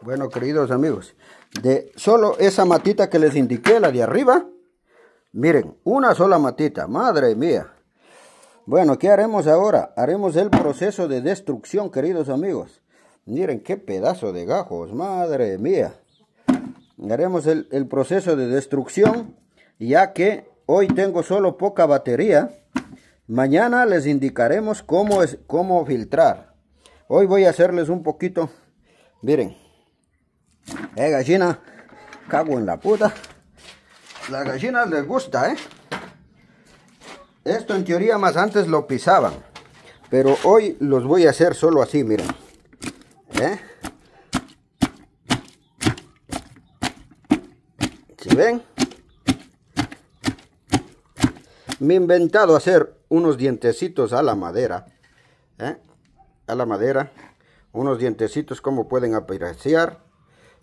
Bueno, queridos amigos, de solo esa matita que les indiqué, la de arriba, miren, una sola matita, madre mía. Bueno, ¿qué haremos ahora? Haremos el proceso de destrucción, queridos amigos. Miren qué pedazo de gajos, madre mía. Haremos el, el proceso de destrucción, ya que hoy tengo solo poca batería. Mañana les indicaremos cómo, es, cómo filtrar. Hoy voy a hacerles un poquito, miren, eh, gallina. Cago en la puta. Las gallinas les gusta, ¿eh? Esto en teoría más antes lo pisaban. Pero hoy los voy a hacer solo así, miren. ¿Eh? ¿Se ven? Me he inventado hacer unos dientecitos a la madera. ¿eh? A la madera. Unos dientecitos como pueden apreciar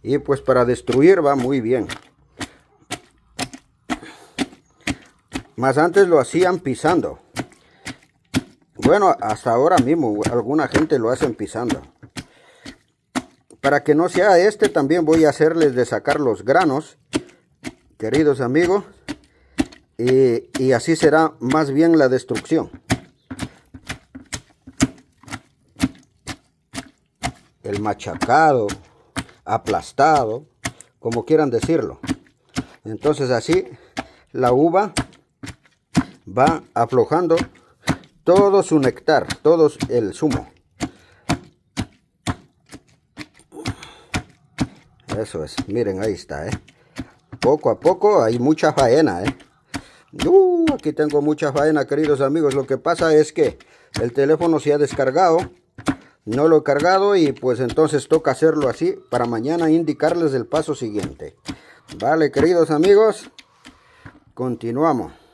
y pues para destruir va muy bien más antes lo hacían pisando bueno hasta ahora mismo alguna gente lo hacen pisando para que no sea este también voy a hacerles de sacar los granos queridos amigos y, y así será más bien la destrucción el machacado aplastado, como quieran decirlo. Entonces así la uva va aflojando todo su néctar, todo el zumo. Eso es, miren, ahí está, ¿eh? Poco a poco hay mucha faena, ¿eh? aquí tengo mucha faena, queridos amigos. Lo que pasa es que el teléfono se ha descargado. No lo he cargado y pues entonces toca hacerlo así para mañana indicarles el paso siguiente. Vale, queridos amigos, continuamos.